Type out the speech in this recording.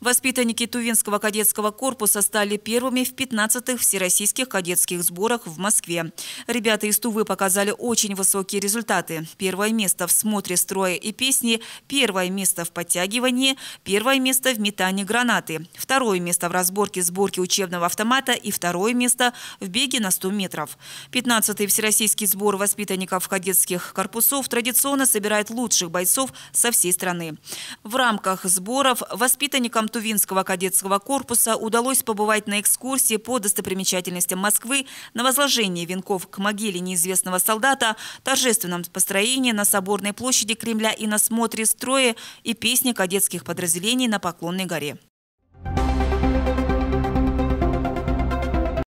Воспитанники Тувинского кадетского корпуса стали первыми в 15-х всероссийских кадетских сборах в Москве. Ребята из Тувы показали очень высокие результаты. Первое место в смотре строя и песни, первое место в подтягивании, первое место в метании гранаты, второе место в разборке сборки учебного автомата и второе место в беге на 100 метров. 15-й всероссийский сбор воспитанников кадетских корпусов традиционно собирает лучших бойцов со всей страны. В рамках сборов воспитанникам Тувинского кадетского корпуса удалось побывать на экскурсии по достопримечательностям Москвы, на возложении венков к могиле неизвестного солдата, торжественном построении на Соборной площади Кремля и на смотре строя и песни кадетских подразделений на Поклонной горе.